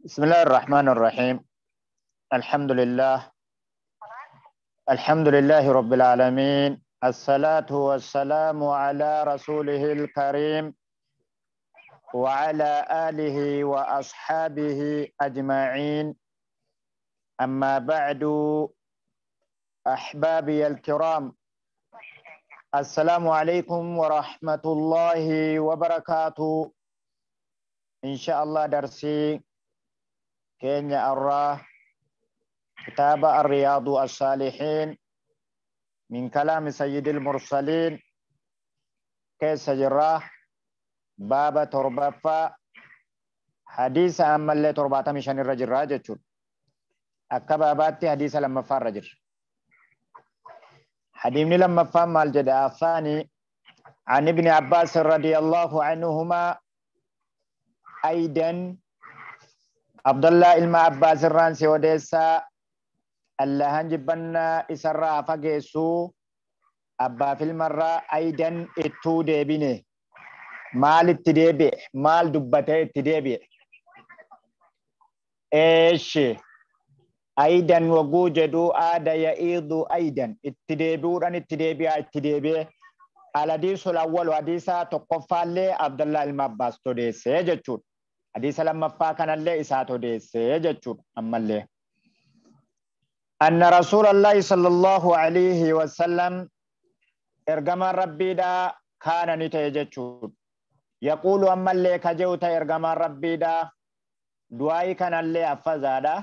بسم الله الرحمن الرحيم الحمد لله الحمد لله رب العالمين الصلاة والسلام على رسوله الكريم وعلى آله وأصحابه أجمعين أما بعد أحبابي الكرام السلام عليكم ورحمة الله وبركاته إن شاء الله درسي كينيا الراه كتاب الرياض الصالحين من كلام سيد المرسلين كيس جراح بابا تربفا حديث أما اللي تربعة مشان الرجل راجتشون باتي حديث لما فار رجل حديثني لما فهم الجد ثاني عن ابن عباس رضي الله عنهما أيضا abdullah ilma abbas irraan si odeessa allahan jibbanna isarraa fageessu abbaaf ilmarraa aydan ittuu deebine maal itti deebi'e maal dubbatee itti deebi'e eeshi aydan waguu jedhuu aada ya'iidu aydan itti deebi'uudhaan itti deebi'aa itti deebi'e aladiisul awwalu hadiisaa tokkoffaallee abdullah ilma abbaas todeessee jechuudha حديث لمفا كان اللي إسات وديسي جتشو أما الله أن رسول الله صلى الله عليه وسلم إرغم ربي دا كان نتي جتشو يقول أما اللي كجوتا إرغم ربي دا دعائي كان اللي دا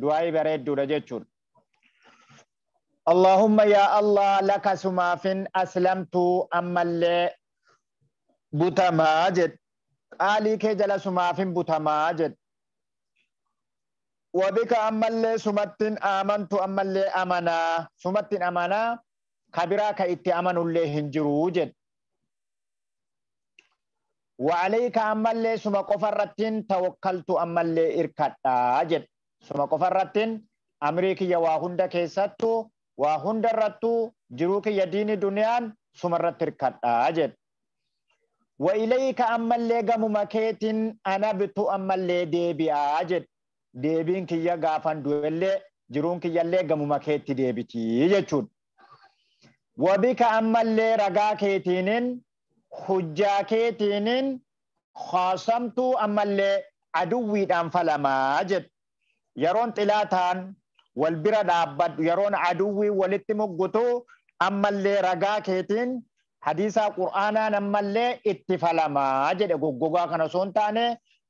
دعائي بريد دودا جتشو اللهم يا الله لك سمافن أسلمت أما الله بوتما جت qaalii kee jala sumaafin butamaa jedhe وبك أمالي سمتين آمنت أمالي أمنا سمتين أمنا كبيرا كإتي أمن الله هنجروج وعليك أمالي سما قفرتين توكلت أمالي إركتا جد سما قفرتين أمريكي يواهند كيساتو واهند رتو جروك يديني دنيان سمرت إركتا جد وإليك أما اللي قم مكيت أنا بتو أما اللي ديبي آجد deebiin kiyya gaafan du'ellee jiruun kiyyallee gamuma keetti deebitii jechuudha. Wabika ammallee ragaa keetiinin hujjaa keetiinin haasamtuu ammallee aduwwiidhaan falamaa jedhu. Yeroon xilaataan wal bira dhaabbadhu yeroon aduwwii walitti muggutu ammallee ragaa keetiin hadiisaa qur'aanaa nammallee itti falamaa de goggogaa kana osoo hin taane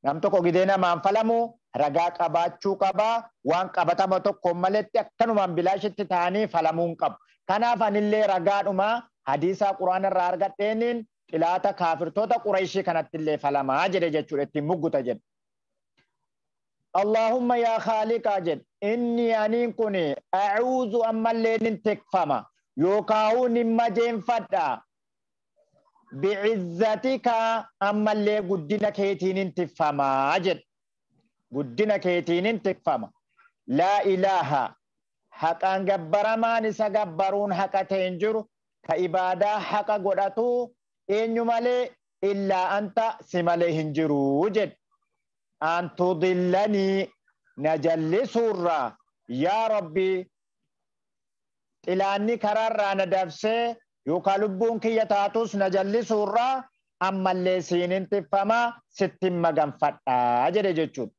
nam tokko gidee namaan falamu ragaa qabaachuu qabaa waan qabatama tokko maletti akkanumaan bilaashitti ta'anii falamuun qabu. Kanaaf anillee ragaadhuma hadiisaa quraana irraa argadheenin xilaata kaafirtoota qurayshii kanatti illee falamaa jedhe jechuudha ittiin mugguta jedhe. اللهم يا خالقا جد إني أنين كوني أعوذ أما اللي ننتكفما يوكاو نما جين bi'izzatika ammallee guddina keetiinin tiffamaa jedha. Guddina keetiinin tiffama. Laa ilaaha haqaan gabbaramaan isa gabbaruun haqa ta'e hin jiru ka ibaadaa haqa godhatu eenyu malee illaa anta si malee hin jiru jedha. Antu dillanii na yaa rabbi xilaanni karaarraa na dabsee يوكا لبون كي يتاتوس نجلس الرا أما اللي سينين تفما ستم مغان فتا أجري جتشوب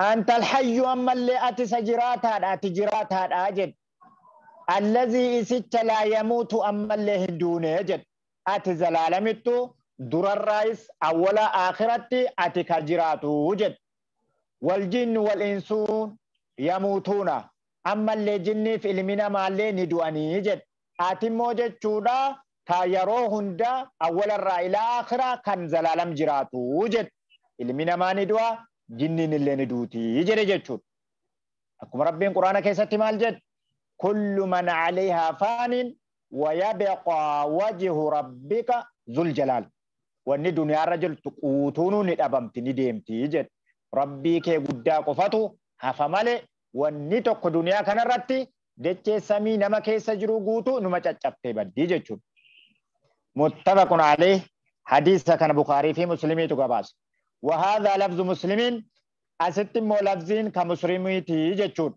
أنت الحي أما اللي أتي سجرات هذا أتي جرات هذا أجد الذي إسيت لا يموت أما اللي هندون أجد أتي زلالمتو در الرئيس أول آخرتي أتي كجرات وجد والجن والإنسون يموتون ammallee jinni fi ilmi namaallee ni du'anii jedhe haatimmoo jechuudha taa yeroo hunda awwalarraa ilaa akhiraa kan zalaalam jiraatu jedhe ilmi namaa ni du'a jinniin illee ni duutii jedhe jechuudha. Akkuma rabbiin quraana keessatti maal jedhe kullu man calihaa faaniin ويبقى وجه ربك ذو الجلال wanni duniyaarra jirtu quutuunuu ni dhabamti ni deemti jedhe rabbii kee guddaa qofatu hafa malee wanni tokko duniyaa kanarratti dechee samii nama keessa jiru guutuu numa caccabtee baddii jechuudha. متفق عليه حديث كان بخاري في مسلمي تقباس وهذا لفظ مسلمين أستمو لفظين كمسلمي تيجتشون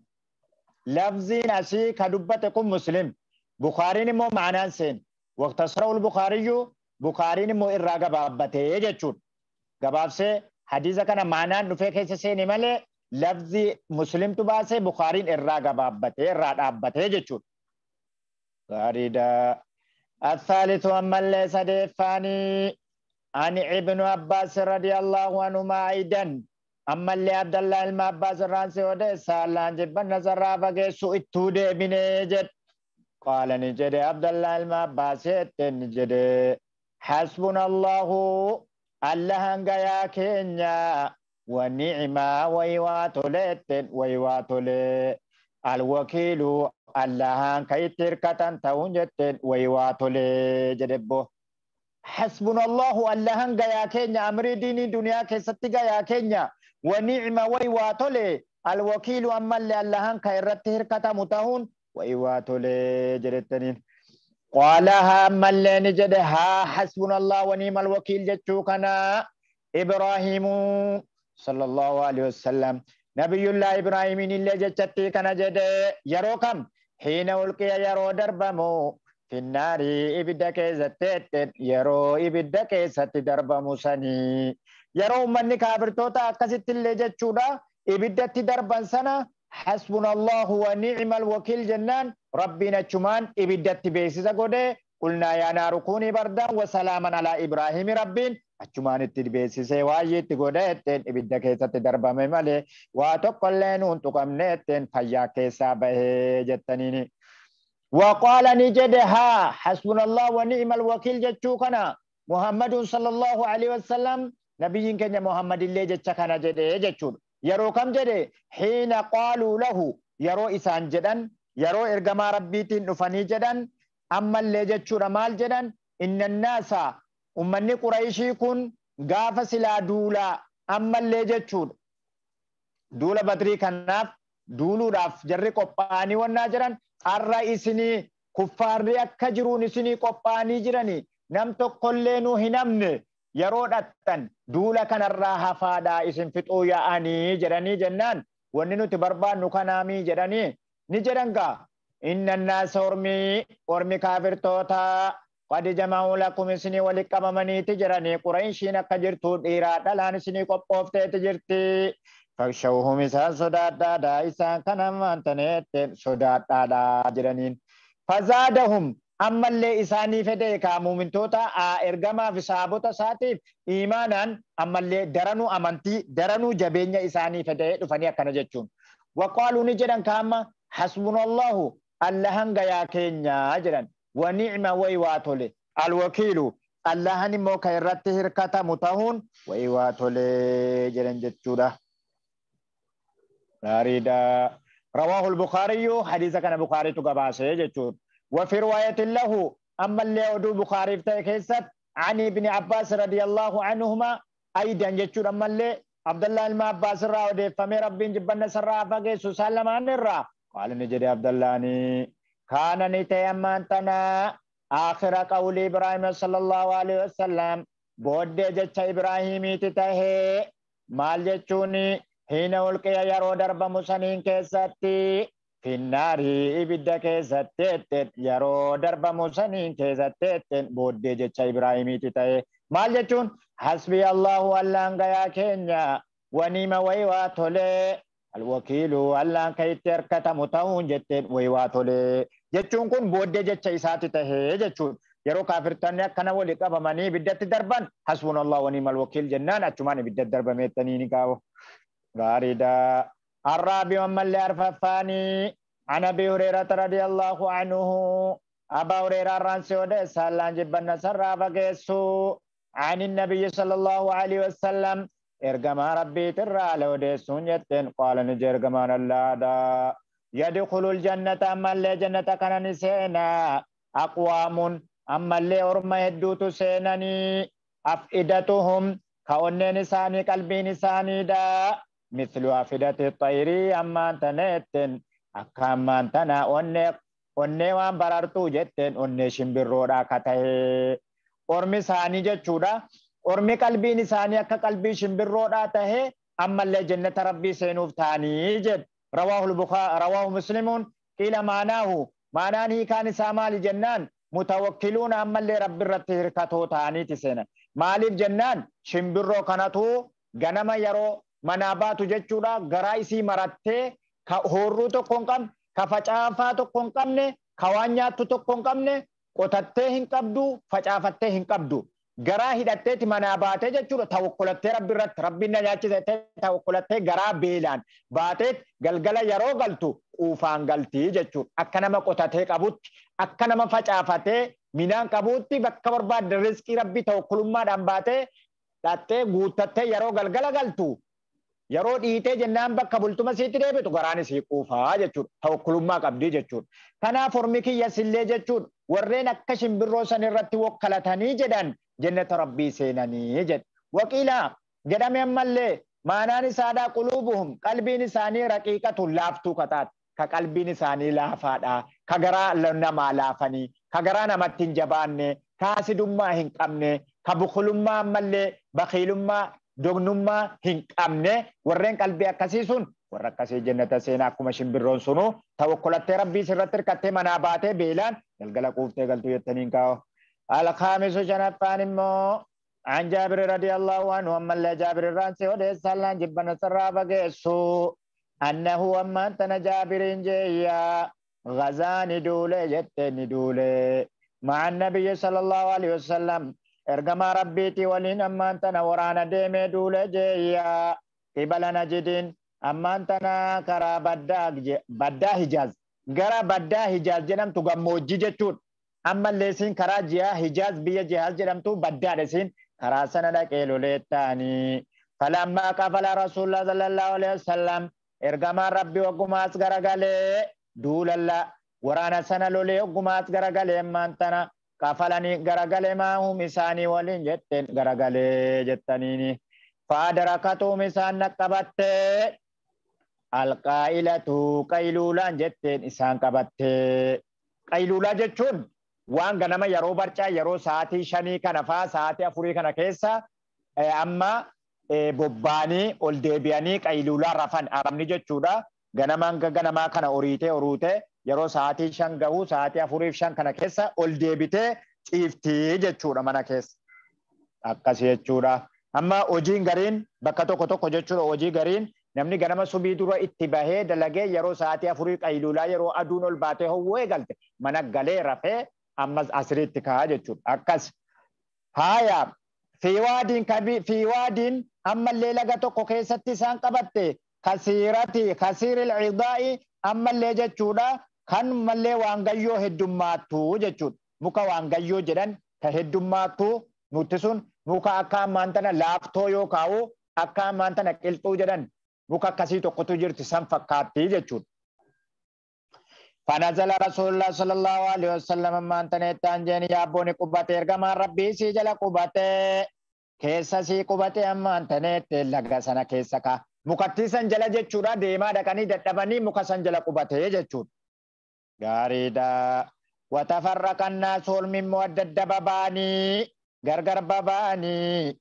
لفظين أسي كدبتكم مسلم بخاري مو معنى سين واقتصره البخاري بخاري مو إرى قبابته يجتشون قباب سي حديث كان معنى نفكي سيني مالي لفظي lafzi muslimtu baasee bukaariin irraa gabaabbatee irraa dhaabbatee جچو غاريدا الثالث أما ليس ديفاني عن ابن عباس رضي الله عنهما أيضا أما اللي عبد الله الم عباس الرانسي وده سالان جبن نظر سو سوئتو دي بنيجت قال نجد عبد الله الم عباس نجد حسبنا الله الله هنگا يا كينيا ونعمة ويواتولت ويواتولي الوكيل الله كي تركة تونجت ويواتولي جدبو حسبنا الله الله يا كينيا أمر ديني دنيا كيستيقى يا كينيا ونعمة ويواتولي الوكيل أما اللي الله كي كتا متهون ويواتولي جدتنين قالها أما اللي نجدها حسبنا الله ونعم الوكيل جتشوكنا إبراهيم صلى الله عليه وسلم نبي الله إبراهيم اللي جتتي كان جد يروكم حين ألقي يرو دربمو في النار إبدك زتت يرو إبدك كيزت دربمو سني يرو من نكابر توتا قصد اللي شودا إبدت دربان سنة حسبنا الله ونعم الوكيل جنان ربنا جمان إبدت بيسي سقودي قلنا يا نار كوني بردا وسلاما على إبراهيم ربين achumaan itti dibeessisee waa'ee itti godhe etteen ibidda keessatti darbame malee waa tokkollee nuun tuqamne etteen fayyaa keessaa bahee jettaniini. وقال نجد ها حسبنا الله ونعم الوكيل جتشوكنا محمد صلى الله عليه وسلم نبي كان محمد الله جتشكنا جده جتشون يرو كم جده حين قالوا له يرو إسان جدن يرو إرقما ربيتين نفني جدن أما اللي جتشون مال جدن إن الناس ummanni qurayshii kun gaafa silaa duulaa ammallee jechuudha. Duula badrii kanaaf duuluudhaaf jarri qophaa'anii wannaa jiran har'a isinii kuffaarri akka jiruun isinii qophaa'anii jiranii nam tokkollee nuu hin amne yeroo dhattan duula kanarraa hafaadhaa isin fixuu yaa'anii jedhanii jennaan wanni nuti barbaannu kanaamii jedhanii ni jedhan gaa inna naasa ormii ormi kaafirtootaa قد جمعوا لكم اسني ولقممني تجرني قريشين كجرتو ديرا دلان اسني قبوفت تجرتي فاكشوهم إسان صداتا دا إسان كنم أنتنيت صداتا دا جرنين فزادهم أما اللي إساني فديك مؤمن توتا إرجما في سابوتا ساتيف إيمانا أما اللي درنو أمنتي درنو جبينيا إساني فديك فنيا كنجتشون وقالوا نجران كاما حسبنا الله اللهن غيا كينيا جران ونعم ويواتولي الوكيل الله نمو كيرت هركة متهون ويواتولي جلن جتشورة ناريدا رواه البخاري حديثة كان بخاري تقباسي جتشور وفي رواية له أما اللي أدو بخاري فتكيست عن ابن عباس رضي الله عنهما أيضا جتشور أما اللي عبد الله الما عباس را ودي فمي ربين جبنا سرا جيسو سالما نرى قال نجري عبد الله ني كان نتيمان تنا آخر قول إبراهيم صلى الله عليه وسلم بود جتة إبراهيمي تتهي مال جتوني حين ألقي يرو درب مسنين كيستي في النار إبدا كيستي يرو درب مسنين كيستي بود جتة إبراهيمي تتهي مال جتون حسبي الله والله انغيا كينيا ونيم ويوا تولي الوكيل ولا كيتر كتم تاون جت ويواتولي جتون كون بودي جت سات ته جتون يرو كافر تاني كنا ولي كابا ماني بدت دربان حسبنا الله ونعم وكيل جنان اتشماني بدت درب ميتني نكاو غاريدا الرابع مما اللي عرففاني عن ابي هريره رضي الله عنه ابا هريره رانسي ودا سالان جبنا سرابا عن النبي صلى الله عليه وسلم ergamaa rabbiitirraa ala odeessuun jetteen qaala ni jee ergamaan allaadhaa يدخل الجنة أما اللي جنة كان نسينا أقوام أما اللي أرمى يدوت سينني أفئدتهم كونين نساني قلبي نساني دا مثل أفئدة الطير أما أنت نتن أكاما أنت نا أنك أني وان برارتو جتن أني شمبرو دا كتاه أرمي ساني جتشو دا ormi qalbiin isaanii akka qalbii shimbirroodhaa tahe ammallee jannata rabbii seenuuf ta'anii jedhu rawaahu rawaahu muslimuun qiila maanaahu maanaan hiikaan isaa maali jennaan mutawakkiluun ammallee rabbi hirkatoo ta'aniiti seenan maaliif jennaan shimbirroo kanatu ganama yeroo manaa baatu jechuudha garaa isii marattee ka horruu tokko hin qabne ka facaafaa tokko hin qabne ka waan nyaattu tokko hin qabne qotattee hin qabdu facaafattee hin qabdu garaa hidhatteeti manaa baatee jechuudha tawakkulattee rabbi irratti rabbi na nyaachise tawakkulattee garaa beelaan baatee galgala yeroo galtu quufaan galtii jechuudha akka nama qotatee qabutti akka nama facaafatee minaan qabutti bakka barbaadde riskii rabbi tawakkulummaadhaan baatee dhattee guuttattee yeroo galgala galtu yeroo dhiitee jennaan bakka bultuma siitti deebitu garaan isii quufaa jechuudha. Tawakkulummaa qabdii jechuudha. Kanaaf hormi kiyya sillee jechuudha warreen akka shimbirroo san irratti wokkalatanii jedhan جنة ربي سينني جد وقيلا جرم يملي معنى سادا قلوبهم قلبي نساني رقيقة لافتو كتات كقلبي نساني لافادا كغرا لنما لافني كغرا نمتين جباني كاسدما هنقمني كبخلما ملي بخيلما dognummaa hin qabne warreen qalbii akkasii sun warra akkasii jannata seenaa akkuma shimbirroon sunu tawakkulattee rabbii sirratti hirkattee manaa baatee beelaan galgala quuftee galtuu jettaniin kaa'u. الخامس شنفان امو عن جابر رضي الله عنه أما اللي جابر الرانسي ودي سالان جبنا سرابا قيسو أنه أما أنت جابر جيا غزاني دولي جتني دولي مع النبي صلى الله عليه وسلم ارقما ربيتي ولين أما أنت ورانا ديمي دولي جيا قبل نجدين أما أنت كرا بدا بدا حجاز غرا بدا حجاز جنم تغموجي جتون ammallee isiin karaa ji'a hijaaz biyya jihaaz jedhamtu baddaadha isiin karaa sana dhaqee lolee ta'anii falammaa qafala rasuulaa sallallahu alaihi wasallam ergamaan rabbi oggumaas garagalee duulalla waraana sana lolee oggumaas garagalee maantana kafalanii garagalee maahum isaanii waliin jetteen garagalee jettaniini faadarakatuu isaan naqqabattee alqaa'ilatu qayluulaan jetteen isaan qabattee qayluulaa jechuun waan ganama yeroo barcaa yeroo sa'aatii shanii kana faa sa'aatii afurii kana keessa eh, amma eh, bobbaanii ol deebi'anii qayluulaa rafan arabni jechuudha ganamaan ganamaa kana horiitee orute yeroo sa'aatii shan gahuu sa'aatii afuriif shan kana keessa ol deebitee ciiftii jechuudha mana keessa akkas jechuudha. Amma hojiin gariin bakka tokko tokko jechuudha hojii gariin namni ganama subii dura itti bahee dalage yeroo sa'aatii afurii qayluulaa yeroo aduun ol baatee howwee galte mana galee rafe. ammas asiriitti ka'a jechuudha. Akkas haaya fi waadiin fi waadiin ammallee laga tokko keessatti isaan qabatte kasiirati kasiiril cidaa'i ammallee jechuudha kan mallee waangayyoo heddummaattu jechuudha. Muka waangayyoo jedhan ka heddummaattu nuti sun muka akka ammaan tana laaftoo yoo kaa'u akka ammaan tana qilxuu jedhan muka akkasii tokkotu jirti san fakkaatti jechuudha. fanazala رسول الله صلى الله عليه وسلم من تنتان جن يابون قبته ارغما ربي سي جل keessa laga sana keessa kaa mukattii san jala jechuudha deemaa dhaqanii dadhabanii muka san jala qubatee jechuudha. Gaariidha. Watafarra kannaa soolmimmoo adda adda babaanii gargar babaanii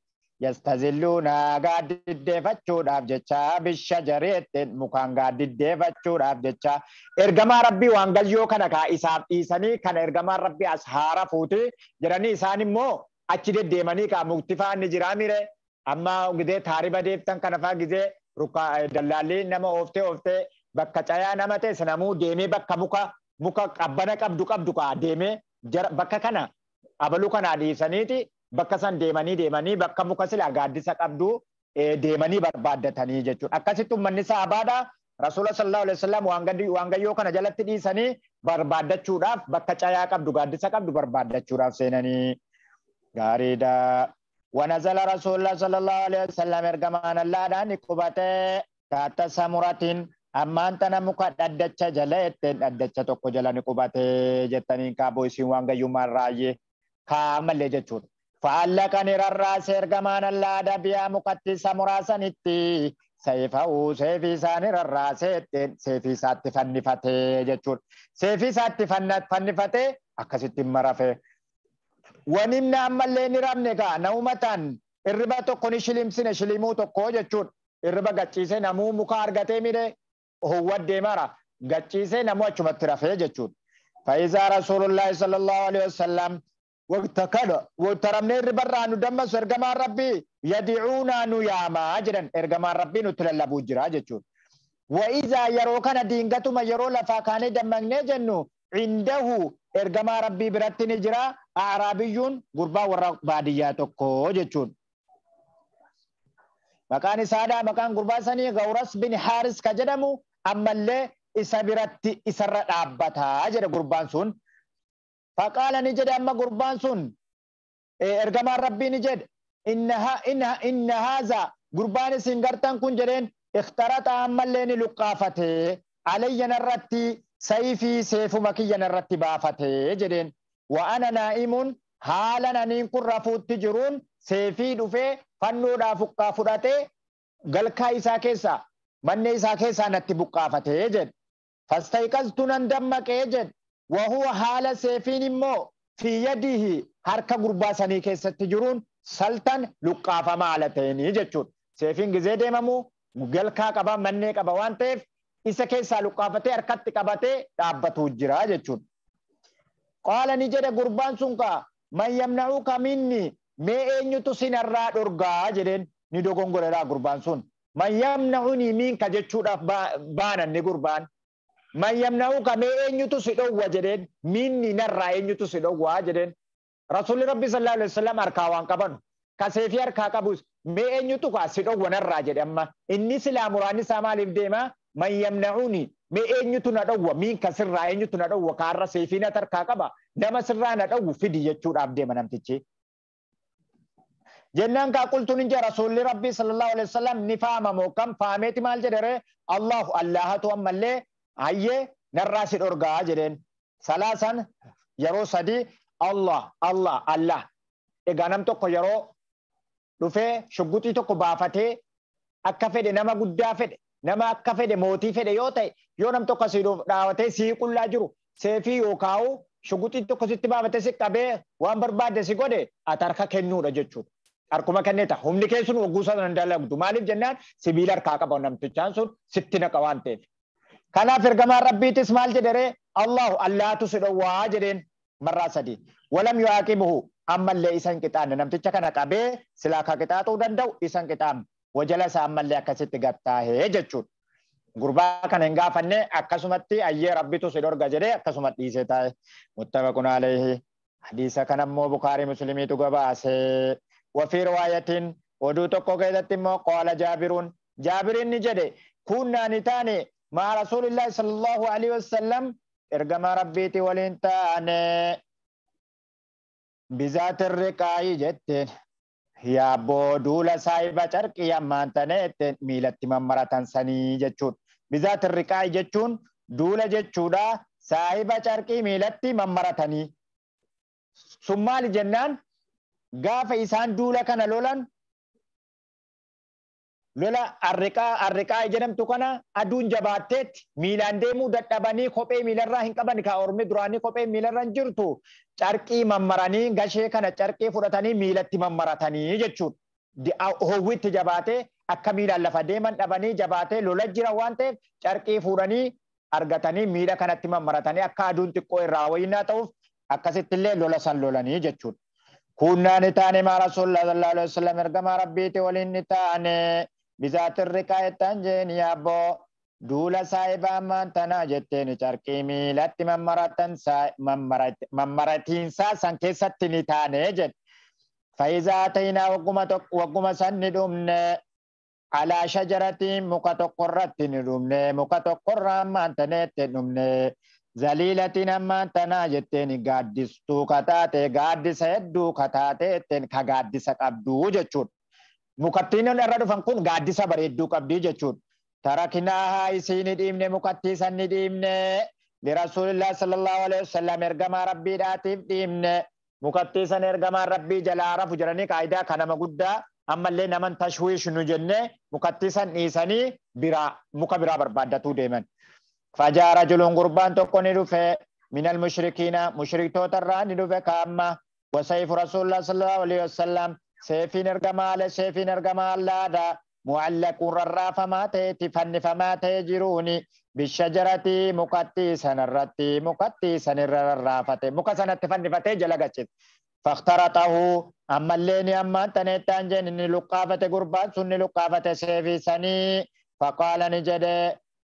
yastazilluna Yastazilluuna gaadiddeeffachuudhaaf jecha bisha jareetti mukaan gaadiddeeffachuudhaaf jecha ergamaa rabbii waan galyoo kana kaa isaaf dhiisanii kan ergamaan rabbii as haara fuuti jedhanii isaan immoo achi deddeemanii kaa mukti fa'aa ni jiraa mire amma gidee taariba deeftan kana fa'aa gidee dallaalli nama ooftee ooftee bakka cayaa nama ta'es namuu deemee bakka muka muka qabbana qabdu qabdu kaa deemee bakka kana abaluu kanaa dhiisaniiti. bakka san deemanii deemanii bakka muka silaa gaaddisa qabdu deemanii barbaaddatanii jechuudha. Akkasitti uummanni saabaadhaa rasuula sallallahu alaihi wasalam waangayyoo kana jalatti dhiisanii barbaaddachuudhaaf bakka cayaa qabdu gaaddisa qabdu barbaaddachuudhaaf seenanii gaariidha. ونزل رسول الله صلى الله عليه وسلم ارجمان الله دان قبته تحت muka أما أنت نمك أدتش جلت أدتش تكو جلني قبته جتني كابو سين فعلك نرى الرأس إرقمان الله دبيا مقتسا مراسنتي Seefa'uu seefii isaa nirra raasee seefii isaatti fannifate jechuudha. Seefii isaatti fannifate akkasitti hin marafe. Wani inni ammallee ni rabne gaa na'umataan hirriba tokko ni shilimsine shilimuu tokko jechuudha. Hirriba gachiisee namuu muka argatee midhee howwaddee mara gachiisee namuu achumatti rafee jechuudha. Faayizaa rasuulillaahi sallallahu alaihi wasallam. وكذا وترمني ربرا ندم سرجما ربي يدعونا نياما أجرا إرجما ربي نتلا لبوجرا جتون وإذا يروكنا دينغتو ما يرو لفا كان دمنا جنو عنده إرجما ربي برتني جرا أعرابيون غربا ورا بادياتك جتون مكان سادا مكان غربا سني غورس بن حارس كجدمو أما اللي إسا برتي أجر غربان سون faqaala ni jedhe amma gurbaan sun ergamaan rabbii ni jedhe inna haaza gurbaan isin gartan kun jedheen ikhtarata ammallee ni luqqaafate alayyana irratti sayfii seefuma kiyyana irratti baafate jedheen wa ana haala naniin kun rafuutti jiruun seefii dhufee fannuudhaa fuqqaa fudhatee galkaa isaa keessaa manne isaa keessaa natti buqqaafatee jedhe fastayqastu nan dammaqee jedhe wahuwa haala seefiin immoo fi yadihi harka gurbaa sanii keessatti jiruun saltan luqqaafamaa ala ta'inii jechuudha. Seefiin gizee deemamuu galkaa qaba mannee qaba waan ta'eef isa keessaa luqqaafatee harkatti qabatee dhaabbatu jira jechuudha. Qaala ni jedhe gurbaan sun kaa man yamna'uu kaminni mee eenyutu sinarraa dhorgaa jedheen ni dogongoreedha gurbaan sun. Man yamna'uunii miinka jechuudhaaf baanan ni gurbaan man yamna'uka mee eenyutu si dhowwa jedheen miinni narraa eenyutu si dhowwaa jedheen rasuulli rabbi sallallahu alaihi wasallam harkaa waan qabanu kaseefi harkaa qabus mee eenyutu kaa si dhowwa narraa jedhe amma inni silaa muraan isaa maaliif deema man yamna'uuni mee eenyutu na dhowwa miin kasirraa eenyutu na dhowwa kaarra seefii na tarkaa qaba nama sirraa na dhowwu fidi jechuudhaaf deema namtichi. jennaan kaa qultuun inja rasuulli rabbi sallallahu alaihi wasallam ni faamamu kam faameeti maal jedhere allahu allahatu ammallee hayyee narraa si dhorgaa jedheen salaasan yeroo sadii Allah Allah Allah egaa nam tokko yeroo dhufee shugguxii tokko baafatee akka fedhe nama guddaa fedhe nama akka fedhe mootii fedhe yoo ta'e yoo nam tokko si dhaawatee sii qullaa jiru seefii yookaa'u shugguxii tokko sitti baafatee si qabee waan barbaade si godhe ati harka kennuudha jechuudha. Harkuma kenneeta humni keessun wagguu sana hin dalagdu maaliif jennaan sibiila harkaa qaba namtichaan sun sitti naqa waan ta'eef. kanaaf ergamaan rabbiitis maal jedhere allahu allaatu si dhowwaa jedheen barraa sadii walam yuaaqibuhu ammallee isan qixaanne namticha kana qabee silaa ka qixaaxuu danda'u isan qixaanne wajala isaa ammallee akkasitti gattaahee jechuudha. Gurbaa kana hin gaafanne akkasumatti ayyee rabbitu si dhorga jedhee akkasumatti dhiisee taa'e muttafaqun alayhi hadiisa kanammoo bukaarii musliimiitu gabaasee wafii riwaayatiin oduu tokko keessatti immoo qaala jaabiruun jaabiriin ni jedhe kunnaan ni taane مع رسول الله صلى الله عليه وسلم ارغم ربيتي ولنت انا بذات الرقاي جت يا بودولا سايبا ترك يا مانتنيت ميلت ممرة سني جتشون بذات الرقاي جچون دولا جچودا سايبا تركي ميلت ممرتني ثم الجنان غاف انسان دولا كان لولان lola harriqaa harriqaa jedhamtu kana aduun jabaatteetti miilaan deemuu dadhabanii kophee miilarraa hin qaban kaa ormi duraanii kophee miilarra hin jirtu carqii mammaranii gashee kana carqii fudhatanii miilatti mammaratanii jechuudha. Howwitti jabaatee akka miilaan lafa deeman dhabanii jabaatee lola jira waan ta'eef carqii fuudhanii argatanii miila kanatti mammaratanii akka aduun xiqqoo irraa wayinaa ta'uuf akkasitti illee lola san lolanii jechuudha. Kunnaan taane maara sallallahu alaihi wasallam ergama rabbiiti waliin ni taane. Bisaatirriqaa ettaan jeeni yaabboo duula saayibaan maantanaa jetteeni carqii miilatti mammaratiinsaa san keessatti ni taane jedhe. Faayizaa ta'inaa wagguma san ni dhumne alaa shajaratiin muka tokkorratti ni dhumne muka tokkorraan maantaneetti dhumne zaliilatiin ammaantanaa jetteeni gaaddistuu kataate gaaddisa hedduu kataateetteen ka gaaddisa qabduu jechuudha. mukattiin irra dhufan kun gaaddisa bareedduu qabdii jechuudha. Tarakinaa isiin dhiibne mukattii san dhiibne lirasuulillah sallallahu alaihi wasallam ergamaa rabbiidhaatiif dhiibne mukattii san ergamaa rabbii jalaa rafu jedhanii kaayidaa kanama guddaa ammallee naman tashwiish nu jenne mukattii san dhiisanii biraa muka biraa barbaaddatuu deeman. Fajaa rajuluun gurbaan tokko ni dhufe من المشركين مشرك توتر ران دوفه كاما وسيف رسول الله صلى الله عليه seefiin ergamaa ala seefiin ergamaa allaadha mu'allaquun rarraafamaa ta'etti fannifamaa ta'e jiruuni bishajarati mukati sanarratti mukatti sanirra rarraafate muka sanatti fannifatee jala gachite faktaratahu ammallee ni ammaan taneettaan jeen ni luqqaafate gurbaan sun ni luqqaafate takafuni jete ni jedhe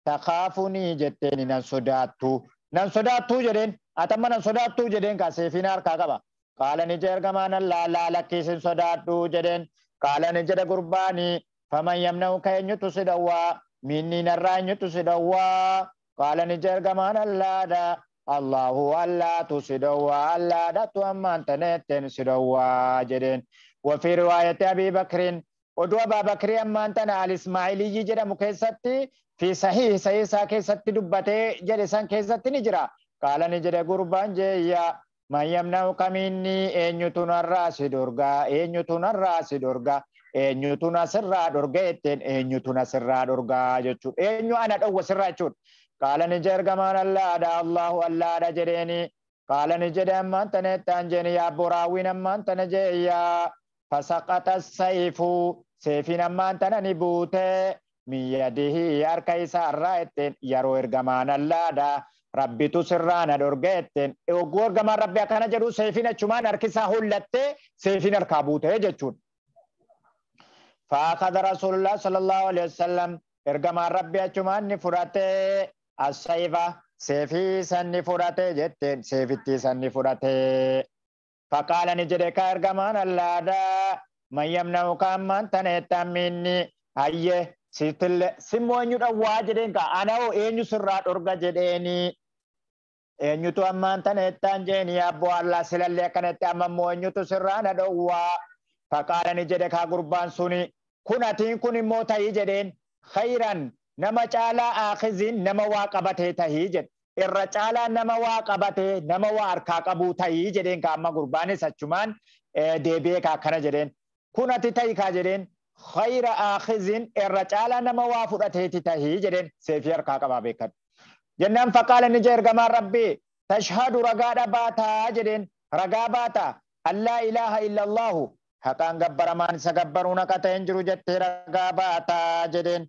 takaafunii jetteeni nan sodaattu nan sodaattu jedheen atamma nan sodaattu jedheen qaala ni jedhe ergamaan allaa allaa lakkiisin sodaadhu jedheen qaala ni jedhe gurbaanii faman yamna'u ka eenyutu si dhowwaa minni narraa eenyutu si dhowwaa qaala ni jedhe ergamaan allaadha allahu allaatu si dhowwaa allaadhatu ammaan taneetten si dhowwaa jedheen وفي رواية أبي بكر oduu abaabakrii ammaan tana alismaa'iliyyi jedhamu keessatti fi sahih sahiisaa keessatti dubbatee jedhe san keessatti ni jira qaala ni jedhe gurbaan jeeyya mayyamna'u kamiinni eenyutu narraa si dorgaa eenyutu narraa si dorgaa eenyutu nasirraa dorga etteen eenyutu nasirraa dorgaa jechuudha eenyu ana dhowwa sirraa jechuudha qaala ni jergamaan allaadha allahu allaadha jedheeni qaala ni jedhe ammaan taneettaan jeeni yaa boraawwiin ammaan tana jeeyyaa fasaqata sayfuu seefiin ammaan tana ni buute harka isaa irraa etteen yeroo ergamaan allaadha. Rabbitu sirraan adorgeetten oguu argamaan rabbi akkana e jedhu seefiin achumaan harkisaa hollattee seefiin harkaa buutee eh, jechuudha. Faakada Rasuulillah sallallahu alaihi wasallam ergamaan rabbi achumaan ni fudhatee asaifa seefii san ni fudhatee jetteen seefitti san ni fudhatee. Faqaala ni jedhe ka ergamaan allaadaa mayyamna yookaan maantan eettaminni hayyee sitillee simmoo eenyudha waa jedheen ka anaa eenyu sirraa dhorga jedheeni. eenyutu ammaan taneettaan jeeni abbo allaa silallee kanatti ammaimmoo eenyutu sirraana dhowwaa faqaadani jedhe kaa gurbaan suni kun atiin kun immoo tahii jedheen khayran nama caalaa aakizin nama waa qabatee tahii jedhe irra caalaa nama waa qabatee nama waa harkaa qabuu tahii jedheen kaa amma gurbaanis achumaan deebi'ee kaa akkana jedheen kun ati tahi kaa jedheen khayra aakizin irra caalaa nama waa fudhateeti tahii jedheen seefii harkaa qabaa beekkadhu. جنان فقال نجير كما ربي تشهد رغا باتا جدين رغا باتا لا اله الا الله حقان غبرمان سغبرونا كتين جرو جت رغا باتا جدين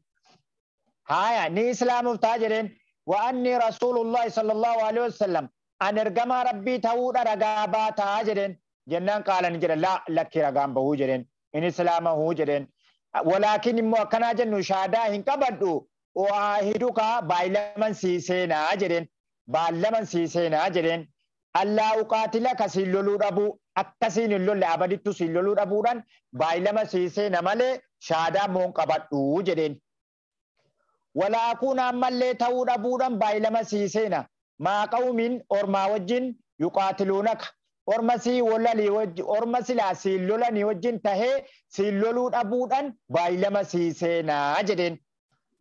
هايا ني اسلام تاجرين واني رسول الله صلى الله عليه وسلم ان ارغما ربي تاودا رغا باتا جدين جنان قال نجير لا لك رغام بهو جدين ان اسلام هو جدين ولكن مو كنا جنو شاداهن هن waahiduka baay'laman siiseenaa jedheen baay'laman siiseenaa jedheen allaa uqaatila kasiin loluu dhabu akkasiin hin lolle abadittu siin loluu dhabuudhaan baay'lama siiseena malee shaadaa moon qabadhu jedheen walaakuun ammallee ta'uu dhabuudhaan baay'lama siiseena maa qawmiin ormaa wajjin yuqaatiluunaka orma sii lolanii orma silaa siin lolanii wajjin tahee siin loluu dhabuudhaan baay'lama siiseenaa jedheen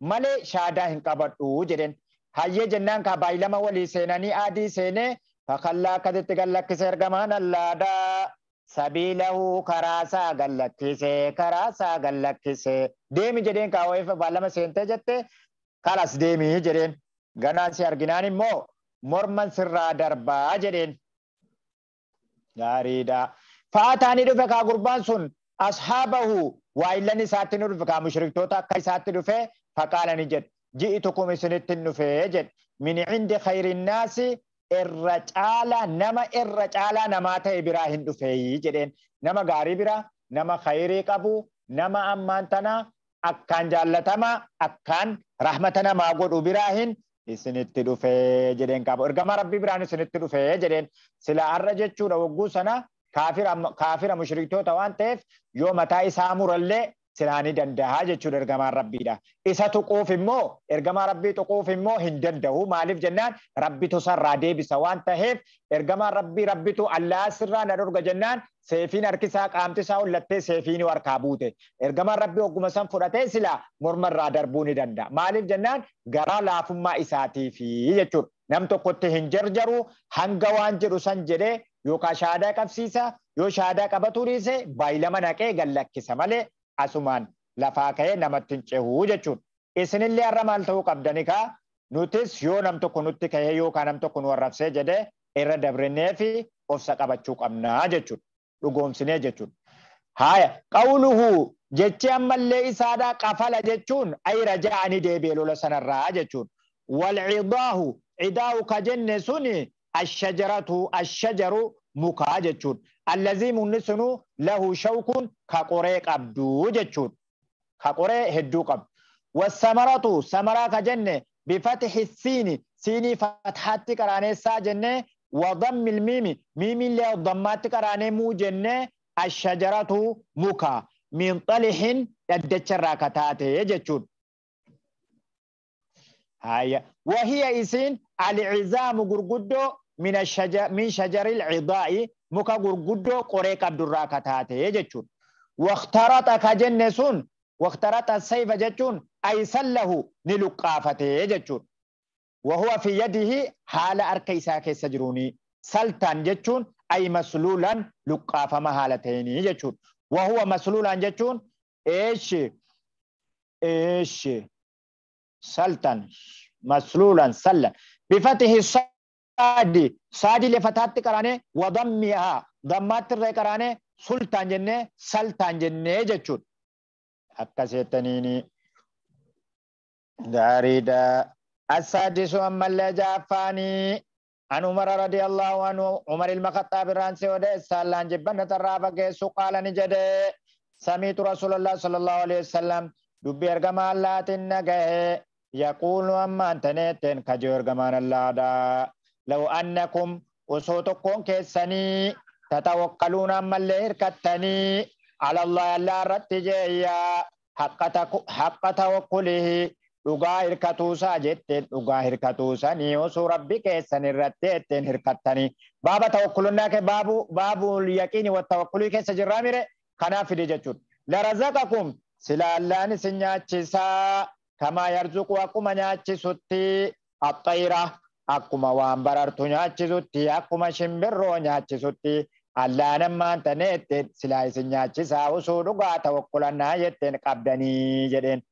malee shaadaa hin qabadhu jedhen hayyee jennaan kabaayi lama walii seenanii adii seenee fakallaa akkasitti gallakkise ergamaan allaadaa sabiilahu karaasaa gallakkise karaasaa gallakkise deemi jedheen kaawwaa'eef baalama seentee jette kalas deemi jedheen ganaan si arginaan immoo morman sirraa darbaa jedheen gaariidha faataanii dhufe kaa gurbaan sun ashaabahu waa illan isaatti nu dhufe kaa mushriktoota akka isaatti dhufe فقال نجد جئتكم سنت النفيجد من عند خير الناس الرجال نما الرجال نما تا إبراهيم نفيج جدين نما غاري برا نما خيري قبو نما أمانتنا أكان جالتما أكان رحمتنا ما قد إبراهيم isinitti dhufee jedheen qaba. Ergama rabbii biraan isinitti dhufee jedheen sila har'a jechuudha wagguu sana kaafira mushriktoota waan ta'eef yoo mataa isaa murallee sinaanii dandahaa jechuudha ergamaan rabbiidha. Isa tuquuf immoo ergamaa rabbii tuquuf immoo hin danda'u maaliif jennaan rabbitu sarraa deebisa waan ta'eef ergamaan rabbii rabbitu allaa sirraa na dorga jennaan seefiin harkisaa qaamti isaa hollattee seefiin harkaa buute ergamaan rabbii ogguma san fudhatee silaa mormarraa darbuu ni danda'a maaliif jennaan garaa laafummaa isaatiifi jechuudha. Nam tokkotti hin jarjaru hanga waan jedhu san jedhee yookaan shaadaa qabsiisa yoo shaadaa qabatuu dhiise baay'ilama naqee gallakkisa malee asumaan lafaa ka'ee namatti hin cehuu jechuudha. Isinillee har'a maal ta'uu qabdani kaa nutis yoo nam tokko nutti ka'ee yookaan nam tokko nu warrabsee jedhee irra dabrennee fi ofsa qabachuu qabnaa jechuudha. Dhugoomsinee jechuudha. Haaya qawluhu jechi ammallee isaadhaa qafala jechuun ayira ja'anii deebi'e lola sanarraa jechuudha. Walcidaahu cidaahu ka jenne suni ashajaratu ashajaru mukaa jechuudha. allazii munni sunuu lahu shawkuun ka qoree qabdu jechuudha. Ka qoree hedduu qabdu. Wasamaratu samaraa ka jenne bifatixi siini siinii fathaatti qaraaneessaa jennee وضم الميم ميم اللي ضمات كراني مو جنة الشجرة مكا من طلح يدتش الراكتات يجتشون هاي وهي إسين العزام قرقدو من الشجر من شجر العضاء muka gurguddoo qoree qabdurraa ka taatee jechuudha. Waktarata ka jenne sun waktarata saifa jechuun aysallahu ni luqqaafatee jechuudha. Wahuwa fi yadihi haala harka isaa keessa jiruuni. Saltaan jechuun ay masluulaan luqqaafama haala ta'eenii jechuudha. Wahuwa masluulaan jechuun eeshi eeshi saltan masluulaan sallan bifatihii سادي سادي لفتحت كرانه وضمها ضمات الرأي كرانه سلطان جنة سلطان جنة جتشون أكسيتنيني داريدا السادس أما اللجافاني عن عمر رضي الله عنه عمر المخطاب الرانسي وده سالان جبنة الرابق سقال نجد سميت رسول الله صلى الله عليه وسلم دبي أرقم الله يقول أما أنتنتن كجو أرقمان الله دا لو أنكم وصوتكم كيسني تتوكلون أما اللي هركتني على الله ألا رتجيا حق توكله dhugaa hirkatuusaa jetteen dhugaa hirkatuusanii osoo rabbi keessan irratti etteen hirkattanii baaba tawakkulonnaa ke baabul yaqiini wa tawakkulii keessa jirraa mire kanaaf fide jechuudha. Larazaqakum silaallaan isin nyaachisaa kamaa yarzuqu akkuma nyaachisutti axxayira akkuma waan barartu nyaachisutti akkuma shimbirroo nyaachisutti allaan maantaneetti silaa isin nyaachisaa osoo dhugaa tawakkulaannaa jetteen qabdanii jedheen.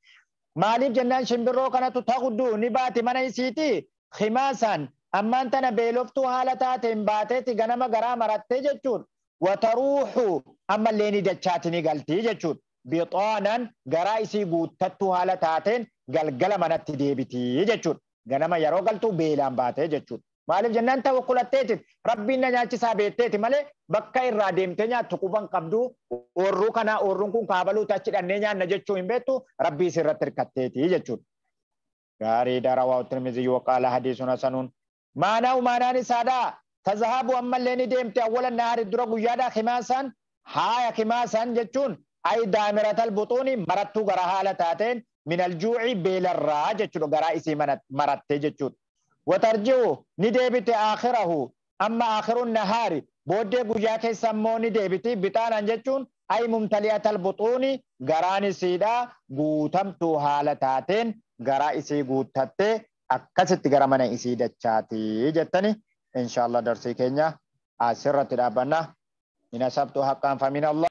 Maaliif jennaan shimbirroo kanatu ta'u ni baati mana isiiti himaasaan ammaan tana beeloftuu haala taateen baateeti ganama garaa marattee jechuudha. Wataruuxu ammallee ni dachaati ni galtii jechuudha. Bixoonaan garaa isii guuttattuu haala taateen galgala manatti deebitii jechuudha. ganama yeroo galtu beelaan baatee jechuudha. Maaliif jennaan ta'u tawakkulattee rabbiin na nyaachisaa beetteeti malee bakka irraa deemtee nyaattu quban qabdu oorruu kanaa oorruun kun kaabaluu achi dhannee nyaanna jechuu hin beektu rabbii sirratti hirkatteeti jechuudha. Gaarii darawaa tirmiziyyu waqaala hadiisun hasanuun maanaa umaanaan isaadha. tazahabu ammallee ni deemte awwala naari dura guyyaadhaa himaasaan haaya himaasaan jechuun ay daamiratal buxuuni marattuu gara haala taateen من الجوع بيل الرا جتشو غرائسي مرت جتشو وترجو ندبت آخره أما آخر النهار بودة جاك سمو ندبت بتانا جتشون أي ممتلئة البطون غراني سيدا غوتمتو حالتاتين غرائسي غوتتت أكست غرامنا إسيدة شاتي جتني إن شاء الله درسي كينيا آسرة dhabanna ina sabtu حقا فمن الله